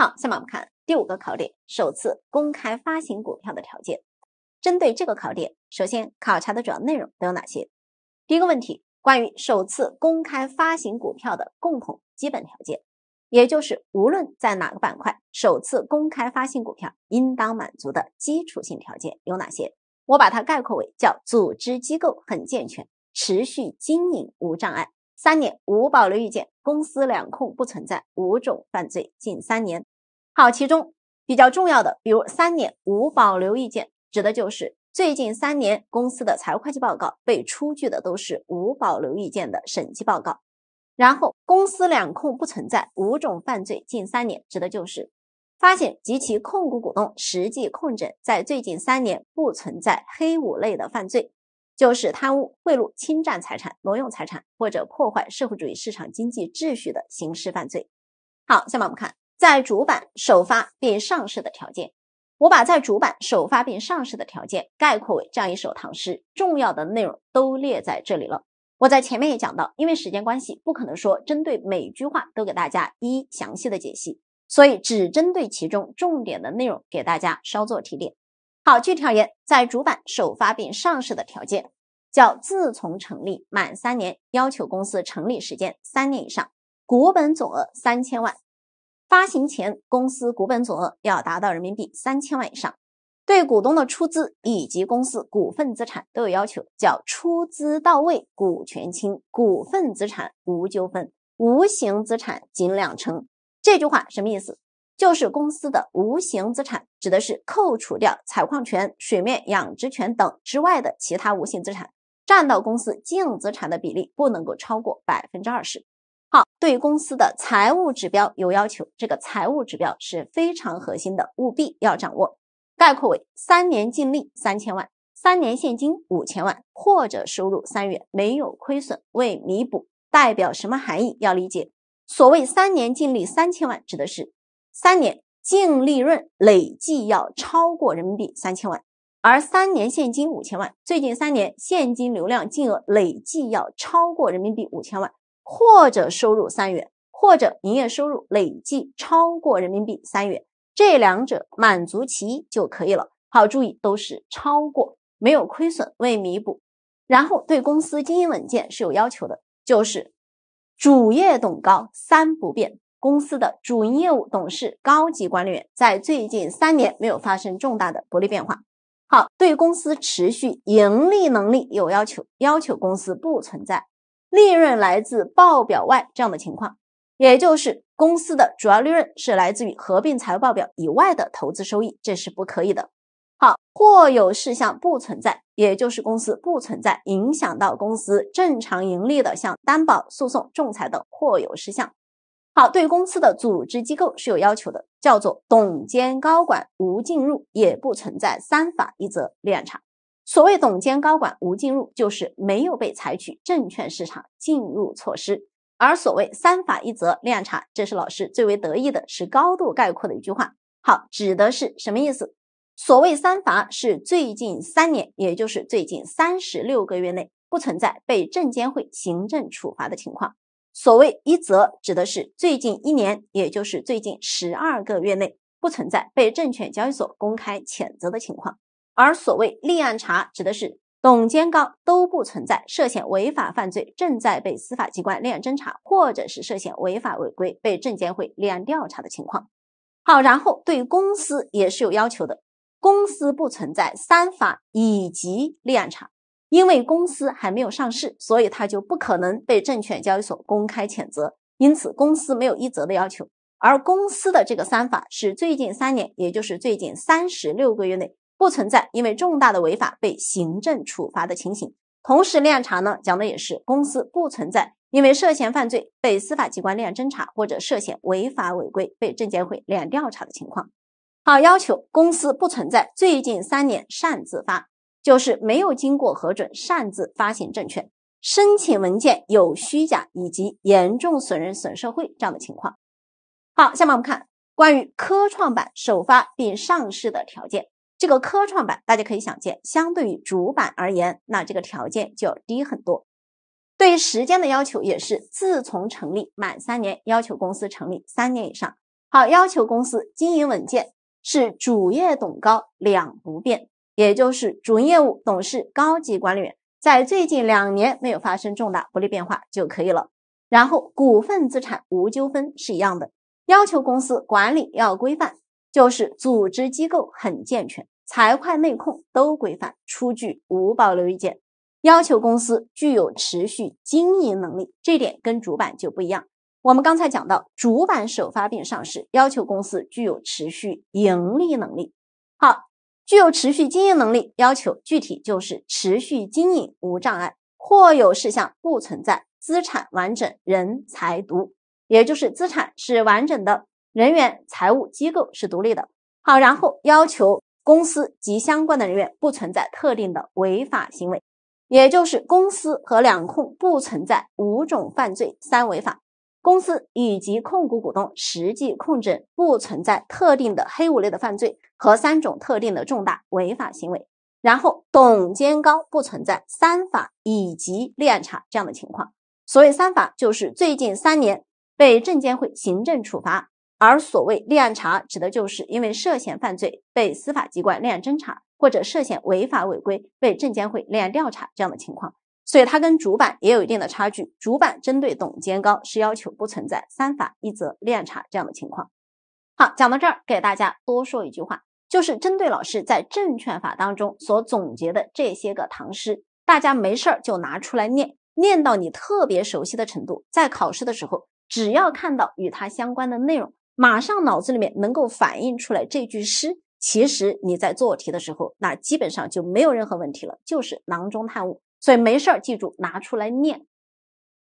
好，下面我们看第五个考点：首次公开发行股票的条件。针对这个考点，首先考察的主要内容都有哪些？第一个问题，关于首次公开发行股票的共同基本条件，也就是无论在哪个板块，首次公开发行股票应当满足的基础性条件有哪些？我把它概括为叫组织机构很健全，持续经营无障碍，三年无保留意见，公司两控不存在五种犯罪，近三年。好，其中比较重要的，比如三年无保留意见，指的就是最近三年公司的财务会计报告被出具的都是无保留意见的审计报告。然后公司两控不存在五种犯罪，近三年指的就是发现及其控股股东实际控制在最近三年不存在黑五类的犯罪，就是贪污、贿赂、侵占财产、挪用财产或者破坏社会主义市场经济秩序的刑事犯罪。好，下面我们看。在主板首发并上市的条件，我把在主板首发并上市的条件概括为这样一首唐诗，重要的内容都列在这里了。我在前面也讲到，因为时间关系，不可能说针对每句话都给大家一一详细的解析，所以只针对其中重点的内容给大家稍作提点。好，据调研，在主板首发并上市的条件叫：自从成立满三年，要求公司成立时间三年以上，股本总额三千万。发行前，公司股本总额要达到人民币三千万以上，对股东的出资以及公司股份资产都有要求，叫出资到位、股权清、股份资产无纠纷、无形资产仅两成。这句话什么意思？就是公司的无形资产指的是扣除掉采矿权、水面养殖权等之外的其他无形资产，占到公司净资产的比例不能够超过百分之二十。好，对公司的财务指标有要求，这个财务指标是非常核心的，务必要掌握。概括为：三年净利三千万，三年现金五千万，或者收入三元没有亏损未弥补，代表什么含义？要理解。所谓三年净利三千万，指的是三年净利润累计要超过人民币三千万；而三年现金五千万，最近三年现金流量净额累计要超过人民币五千万。或者收入三元，或者营业收入累计超过人民币三元，这两者满足其一就可以了。好，注意都是超过，没有亏损未弥补。然后对公司经营稳健是有要求的，就是主业董高三不变，公司的主营业务董事高级管理员在最近三年没有发生重大的不利变化。好，对公司持续盈利能力有要求，要求公司不存在。利润来自报表外这样的情况，也就是公司的主要利润是来自于合并财务报表以外的投资收益，这是不可以的。好，或有事项不存在，也就是公司不存在影响到公司正常盈利的像担保、诉讼、仲裁等或有事项。好，对公司的组织机构是有要求的，叫做董监高管无进入，也不存在三法一则案差。所谓总监高管无进入，就是没有被采取证券市场进入措施。而所谓三罚一则量产，这是老师最为得意的，是高度概括的一句话。好，指的是什么意思？所谓三罚是最近三年，也就是最近三十六个月内，不存在被证监会行政处罚的情况。所谓一则指的是最近一年，也就是最近十二个月内，不存在被证券交易所公开谴责的情况。而所谓立案查，指的是董监高都不存在涉嫌违法犯罪，正在被司法机关立案侦查，或者是涉嫌违法违规被证监会立案调查的情况。好，然后对公司也是有要求的，公司不存在三法以及立案查，因为公司还没有上市，所以它就不可能被证券交易所公开谴责，因此公司没有一责的要求。而公司的这个三法是最近三年，也就是最近三十六个月内。不存在因为重大的违法被行政处罚的情形。同时立案查呢，讲的也是公司不存在因为涉嫌犯罪被司法机关立案侦查，或者涉嫌违法违规被证监会立案调查的情况。好，要求公司不存在最近三年擅自发，就是没有经过核准擅自发行证券，申请文件有虚假以及严重损人损社会这样的情况。好，下面我们看关于科创板首发并上市的条件。这个科创板，大家可以想见，相对于主板而言，那这个条件就要低很多。对于时间的要求也是，自从成立满三年，要求公司成立三年以上。好，要求公司经营稳健，是主业董高两不变，也就是主营业务董事高级管理员在最近两年没有发生重大不利变化就可以了。然后股份资产无纠纷是一样的，要求公司管理要规范。就是组织机构很健全，财会内控都规范，出具无保留意见，要求公司具有持续经营能力，这点跟主板就不一样。我们刚才讲到，主板首发并上市要求公司具有持续盈利能力。好，具有持续经营能力要求具体就是持续经营无障碍，或有事项不存在，资产完整，人才独，也就是资产是完整的。人员、财务、机构是独立的。好，然后要求公司及相关的人员不存在特定的违法行为，也就是公司和两控不存在五种犯罪三违法，公司以及控股股东实际控制不存在特定的黑五类的犯罪和三种特定的重大违法行为。然后董监高不存在三法以及立案查这样的情况。所谓三法，就是最近三年被证监会行政处罚。而所谓立案查，指的就是因为涉嫌犯罪被司法机关立案侦查，或者涉嫌违法违规被证监会立案调查这样的情况。所以它跟主板也有一定的差距。主板针对董监高是要求不存在三法一则立案查这样的情况。好，讲到这儿，给大家多说一句话，就是针对老师在证券法当中所总结的这些个唐诗，大家没事儿就拿出来念，念到你特别熟悉的程度，在考试的时候，只要看到与它相关的内容。马上脑子里面能够反映出来这句诗，其实你在做题的时候，那基本上就没有任何问题了，就是囊中探物。所以没事儿，记住拿出来念。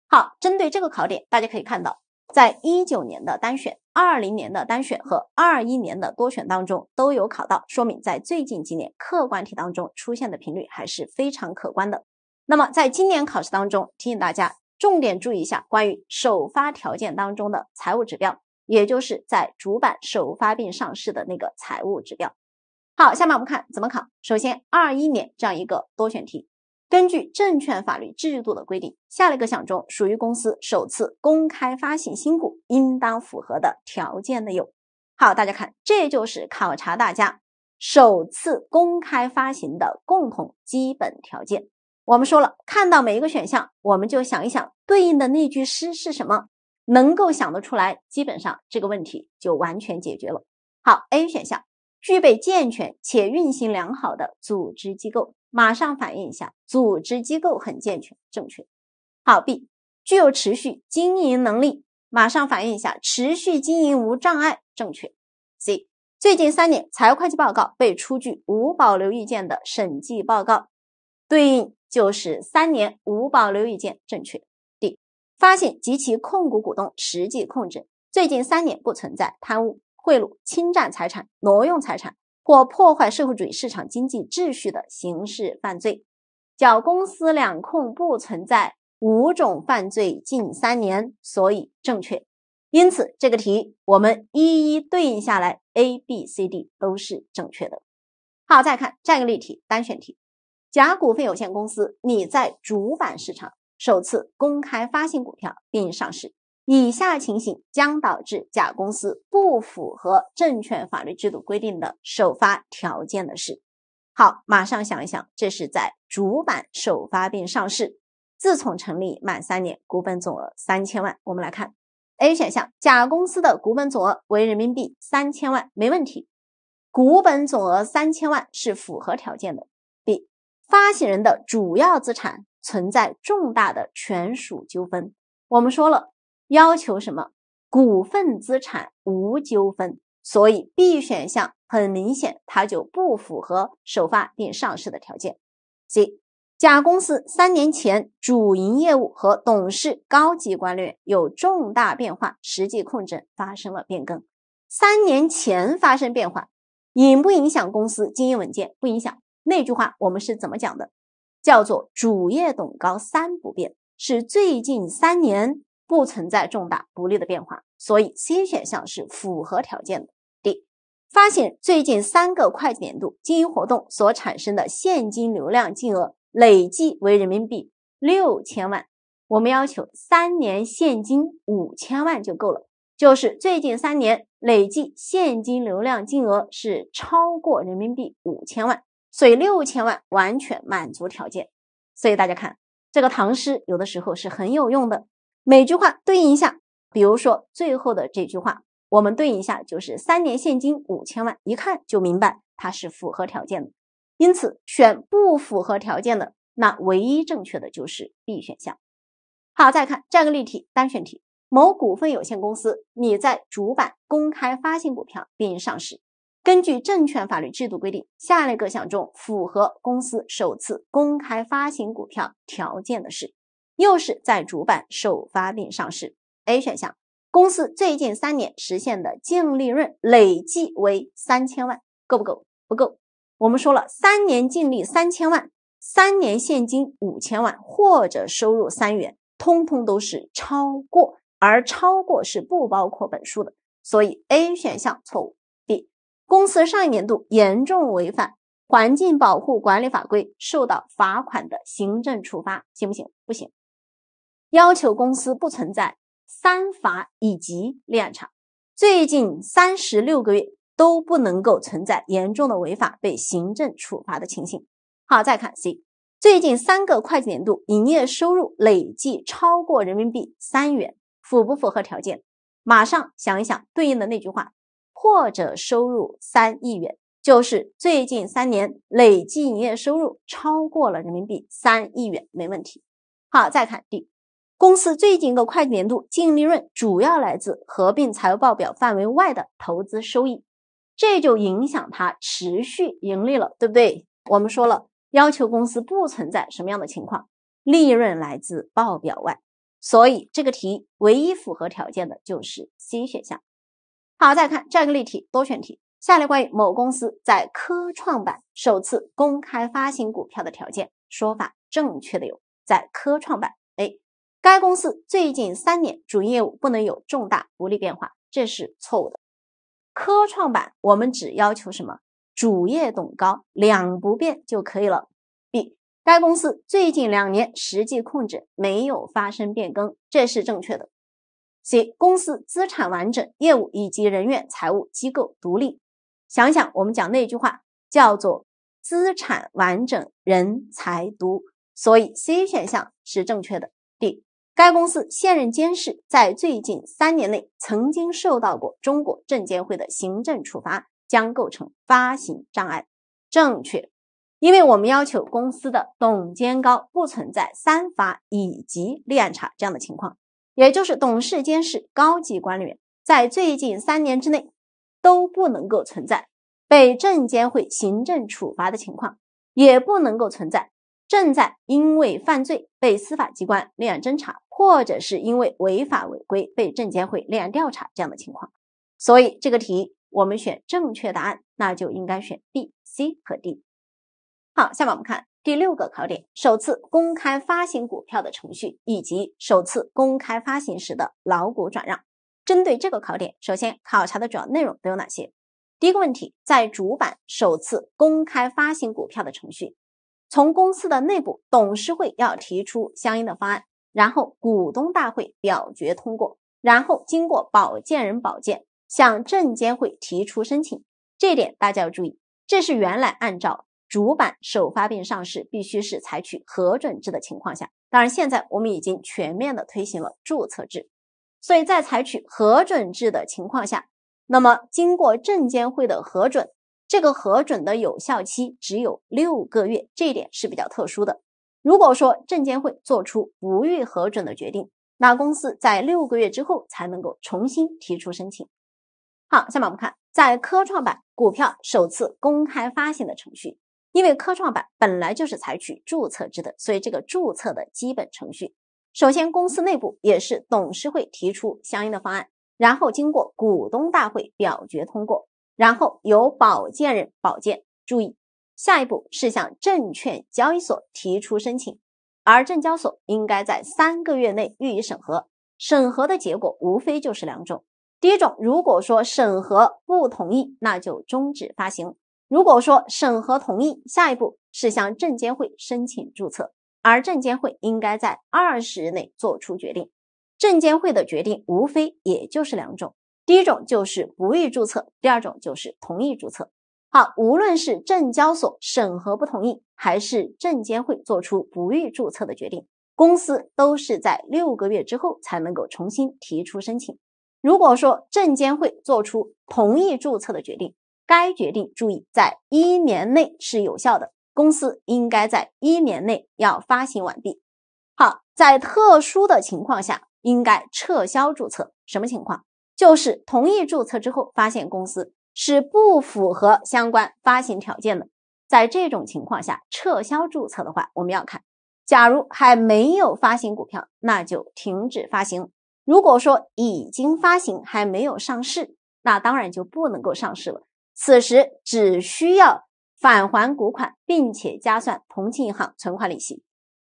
好，针对这个考点，大家可以看到，在一九年的单选、二零年的单选和二一年的多选当中都有考到，说明在最近几年客观题当中出现的频率还是非常可观的。那么在今年考试当中，提醒大家重点注意一下关于首发条件当中的财务指标。也就是在主板首发并上市的那个财务指标。好，下面我们看怎么考。首先，二一年这样一个多选题，根据证券法律制度的规定，下列各项中属于公司首次公开发行新股应当符合的条件的有。好，大家看，这就是考察大家首次公开发行的共同基本条件。我们说了，看到每一个选项，我们就想一想对应的那句诗是什么。能够想得出来，基本上这个问题就完全解决了。好，A 选项具备健全且运行良好的组织机构，马上反映一下，组织机构很健全，正确。好，B 具有持续经营能力，马上反映一下，持续经营无障碍，正确。C 最近三年财务会计报告被出具无保留意见的审计报告，对应就是三年无保留意见，正确。发现及其控股股东实际控制，最近三年不存在贪污、贿赂、侵占财产、挪用财产或破坏社会主义市场经济秩序的刑事犯罪，叫公司两控不存在五种犯罪近三年，所以正确。因此这个题我们一一对应下来，A、B、C、D 都是正确的。好，再看下一个例题，单选题，甲股份有限公司你在主板市场。首次公开发行股票并上市，以下情形将导致甲公司不符合证券法律制度规定的首发条件的是？好，马上想一想，这是在主板首发并上市，自从成立满三年，股本总额三千万。我们来看 A 选项，甲公司的股本总额为人民币三千万，没问题，股本总额三千万是符合条件的。B，发行人的主要资产。存在重大的权属纠纷，我们说了要求什么？股份资产无纠纷，所以 B 选项很明显，它就不符合首发并上市的条件。C，甲公司三年前主营业务和董事高级管理员有重大变化，实际控制发生了变更，三年前发生变化，影不影响公司经营稳健？不影响。那句话我们是怎么讲的？叫做主业董高三不变，是最近三年不存在重大不利的变化，所以 C 选项是符合条件的。D 发现最近三个会计年度经营活动所产生的现金流量净额累计为人民币六千万，我们要求三年现金五千万就够了，就是最近三年累计现金流量净额是超过人民币五千万。所以六千万完全满足条件，所以大家看这个唐诗有的时候是很有用的，每句话对应一下，比如说最后的这句话，我们对应一下就是三年现金五千万，一看就明白它是符合条件的，因此选不符合条件的，那唯一正确的就是 B 选项。好，再看这个例题，单选题，某股份有限公司拟在主板公开发行股票并上市。根据证券法律制度规定，下列各项中符合公司首次公开发行股票条件的是，又是在主板首发并上市。A 选项，公司最近三年实现的净利润累计为三千万，够不够？不够。我们说了，三年净利三千万，三年现金五千万或者收入三元，通通都是超过，而超过是不包括本数的，所以 A 选项错误。公司上一年度严重违反环境保护管理法规，受到罚款的行政处罚，行不行？不行，要求公司不存在三罚以及炼查。最近三十六个月都不能够存在严重的违法被行政处罚的情形。好，再看 C，最近三个会计年度营业收入累计超过人民币三元，符不符合条件？马上想一想对应的那句话。或者收入三亿元，就是最近三年累计营业收入超过了人民币三亿元，没问题。好，再看 D，公司最近一个会计年度净利润主要来自合并财务报表范围外的投资收益，这就影响它持续盈利了，对不对？我们说了，要求公司不存在什么样的情况，利润来自报表外，所以这个题唯一符合条件的就是 C 选项。好，再看这一个例题，多选题。下列关于某公司在科创板首次公开发行股票的条件说法正确的有：在科创板，A，该公司最近三年主营业务不能有重大不利变化，这是错误的。科创板我们只要求什么？主业董高两不变就可以了。B，该公司最近两年实际控制没有发生变更，这是正确的。C 公司资产完整，业务以及人员、财务机构独立。想想我们讲那句话叫做“资产完整，人才独”，所以 C 选项是正确的。D 该公司现任监事在最近三年内曾经受到过中国证监会的行政处罚，将构成发行障碍。正确，因为我们要求公司的董监高不存在三罚以及立案查这样的情况。也就是董事、监事、高级管理员，在最近三年之内都不能够存在被证监会行政处罚的情况，也不能够存在正在因为犯罪被司法机关立案侦查，或者是因为违法违规被证监会立案调查这样的情况。所以这个题我们选正确答案，那就应该选 B、C 和 D。好，下面我们看。第六个考点，首次公开发行股票的程序以及首次公开发行时的老股转让。针对这个考点，首先考察的主要内容都有哪些？第一个问题，在主板首次公开发行股票的程序，从公司的内部，董事会要提出相应的方案，然后股东大会表决通过，然后经过保荐人保荐，向证监会提出申请。这一点大家要注意，这是原来按照。主板首发并上市必须是采取核准制的情况下，当然现在我们已经全面的推行了注册制，所以在采取核准制的情况下，那么经过证监会的核准，这个核准的有效期只有六个月，这一点是比较特殊的。如果说证监会做出不予核准的决定，那公司在六个月之后才能够重新提出申请。好，下面我们看在科创板股票首次公开发行的程序。因为科创板本来就是采取注册制的，所以这个注册的基本程序，首先公司内部也是董事会提出相应的方案，然后经过股东大会表决通过，然后由保荐人保荐。注意，下一步是向证券交易所提出申请，而证交所应该在三个月内予以审核。审核的结果无非就是两种：第一种，如果说审核不同意，那就终止发行。如果说审核同意，下一步是向证监会申请注册，而证监会应该在二十日内作出决定。证监会的决定无非也就是两种：第一种就是不予注册，第二种就是同意注册。好，无论是证交所审核不同意，还是证监会作出不予注册的决定，公司都是在六个月之后才能够重新提出申请。如果说证监会做出同意注册的决定，该决定注意在一年内是有效的，公司应该在一年内要发行完毕。好，在特殊的情况下应该撤销注册。什么情况？就是同意注册之后，发现公司是不符合相关发行条件的。在这种情况下，撤销注册的话，我们要看，假如还没有发行股票，那就停止发行；如果说已经发行还没有上市，那当然就不能够上市了。此时只需要返还股款，并且加算同期银行存款利息。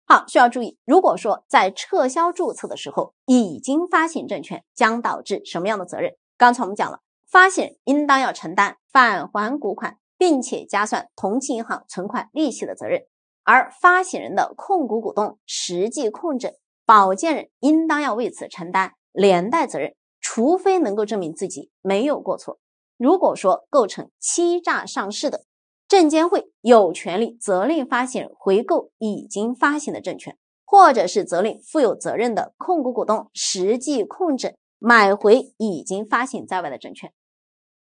好，需要注意，如果说在撤销注册的时候已经发行证券，将导致什么样的责任？刚才我们讲了，发行人应当要承担返还股款，并且加算同期银行存款利息的责任，而发行人的控股股东、实际控制保荐人应当要为此承担连带责任，除非能够证明自己没有过错。如果说构成欺诈上市的，证监会有权利责令发行人回购已经发行的证券，或者是责令负有责任的控股股东、实际控制买回已经发行在外的证券。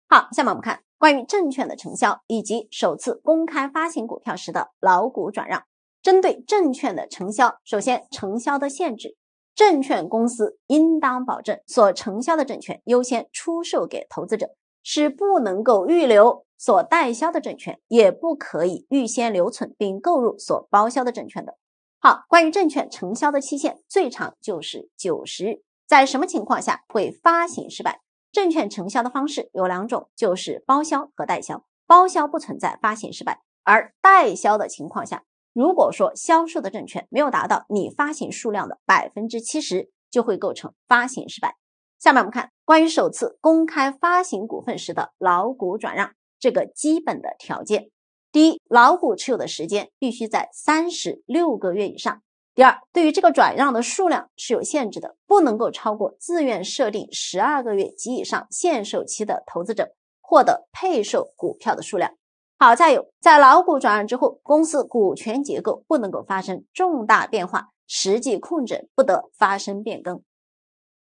好，下面我们看关于证券的承销以及首次公开发行股票时的老股转让。针对证券的承销，首先承销的限制，证券公司应当保证所承销的证券优先出售给投资者。是不能够预留所代销的证券，也不可以预先留存并购入所包销的证券的。好，关于证券承销的期限，最长就是九十日。在什么情况下会发行失败？证券承销的方式有两种，就是包销和代销。包销不存在发行失败，而代销的情况下，如果说销售的证券没有达到你发行数量的百分之七十，就会构成发行失败。下面我们看关于首次公开发行股份时的老股转让这个基本的条件。第一，老股持有的时间必须在三十六个月以上。第二，对于这个转让的数量是有限制的，不能够超过自愿设定十二个月及以上限售期的投资者获得配售股票的数量。好，再有，在老股转让之后，公司股权结构不能够发生重大变化，实际控制不得发生变更。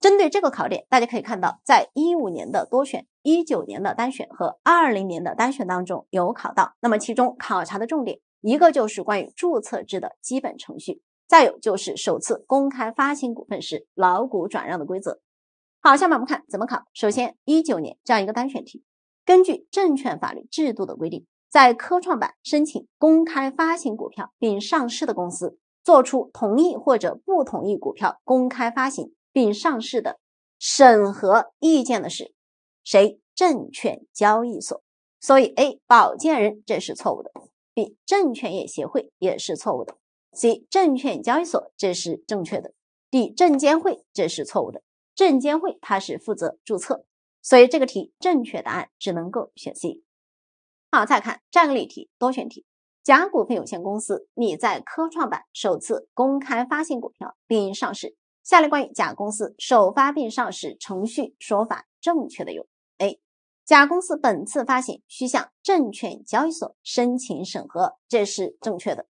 针对这个考点，大家可以看到，在一五年的多选、一九年的单选和二零年的单选当中有考到。那么其中考察的重点，一个就是关于注册制的基本程序，再有就是首次公开发行股份时老股转让的规则。好，下面我们看怎么考。首先，一九年这样一个单选题，根据证券法律制度的规定，在科创板申请公开发行股票并上市的公司，作出同意或者不同意股票公开发行。并上市的审核意见的是谁？证券交易所。所以 A 保荐人这是错误的。B 证券业协会也是错误的。C 证券交易所这是正确的。D 证监会这是错误的。证监会它是负责注册，所以这个题正确答案只能够选 C。好，再看战二例题，多选题。甲股份有限公司拟在科创板首次公开发行股票并上市。下列关于甲公司首发并上市程序说法正确的有：A. 甲公司本次发行需向证券交易所申请审核，这是正确的。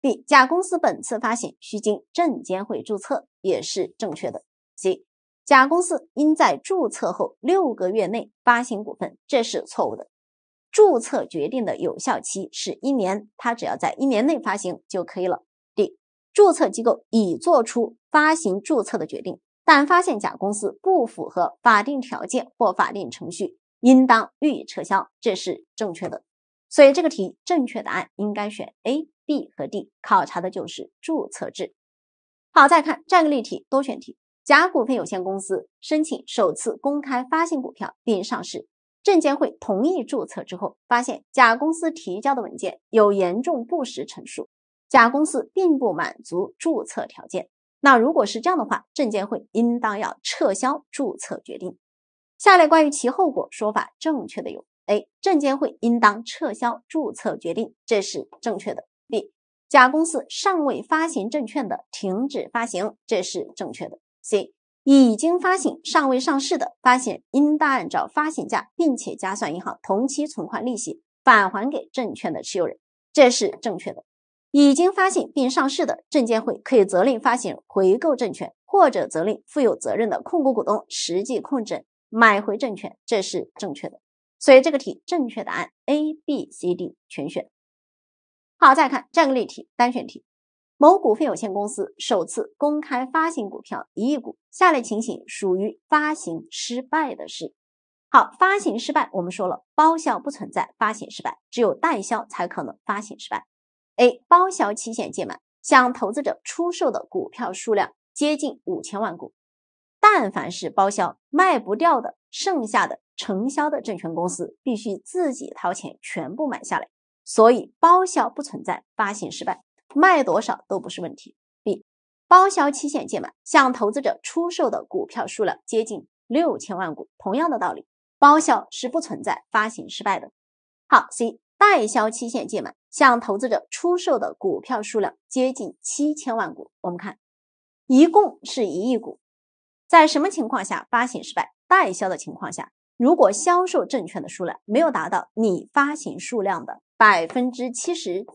B. 甲公司本次发行需经证监会注册，也是正确的。C. 甲公司应在注册后六个月内发行股份，这是错误的。注册决定的有效期是一年，它只要在一年内发行就可以了。D. 注册机构已作出。发行注册的决定，但发现甲公司不符合法定条件或法定程序，应当予以撤销，这是正确的。所以这个题正确答案应该选 A、B 和 D，考察的就是注册制。好，再看战略例题，多选题。甲股份有限公司申请首次公开发行股票并上市，证监会同意注册之后，发现甲公司提交的文件有严重不实陈述，甲公司并不满足注册条件。那如果是这样的话，证监会应当要撤销注册决定。下列关于其后果说法正确的有：A. 证监会应当撤销注册决定，这是正确的。B. 甲公司尚未发行证券的停止发行，这是正确的。C. 已经发行尚未上市的发行，人应当按照发行价，并且加算银行同期存款利息返还给证券的持有人，这是正确的。已经发行并上市的，证监会可以责令发行人回购证券，或者责令负有责任的控股股东、实际控制人买回证券，这是正确的。所以这个题正确答案 A、B、C、D 全选。好，再看这略个例题，单选题。某股份有限公司首次公开发行股票一亿股，下列情形属于发行失败的是？好，发行失败，我们说了包销不存在发行失败，只有代销才可能发行失败。a 包销期限届满，向投资者出售的股票数量接近五千万股，但凡是包销卖不掉的，剩下的承销的证券公司必须自己掏钱全部买下来，所以包销不存在发行失败，卖多少都不是问题。b 包销期限届满，向投资者出售的股票数量接近六千万股，同样的道理，包销是不存在发行失败的。好，c 代销期限届满。向投资者出售的股票数量接近七千万股。我们看，一共是一亿股。在什么情况下发行失败？代销的情况下，如果销售证券的数量没有达到拟发行数量的百分之七十，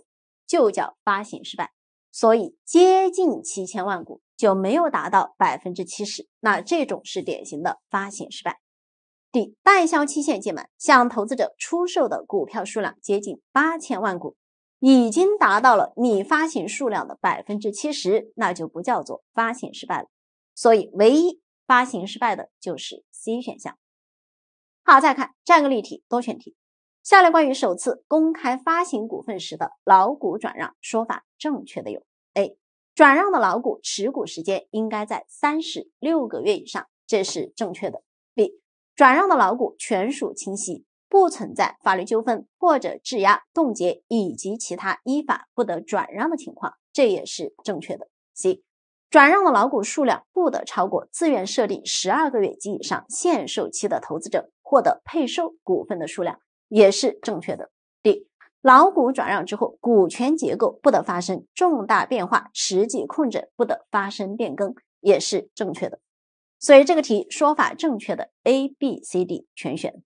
就叫发行失败。所以接近七千万股就没有达到百分之七十，那这种是典型的发行失败。D 代销期限届满，向投资者出售的股票数量接近八千万股。已经达到了拟发行数量的百分之七十，那就不叫做发行失败了。所以，唯一发行失败的就是 C 选项。好，再看这样个例题，多选题。下列关于首次公开发行股份时的老股转让说法正确的有：A. 转让的老股持股时间应该在三十六个月以上，这是正确的。B. 转让的老股权属清晰。不存在法律纠纷或者质押、冻结以及其他依法不得转让的情况，这也是正确的。C. 转让的老股数量不得超过自愿设定十二个月及以上限售期的投资者获得配售股份的数量，也是正确的。D. 老股转让之后，股权结构不得发生重大变化，实际控制不得发生变更，也是正确的。所以这个题说法正确的 A、B、C、D 全选。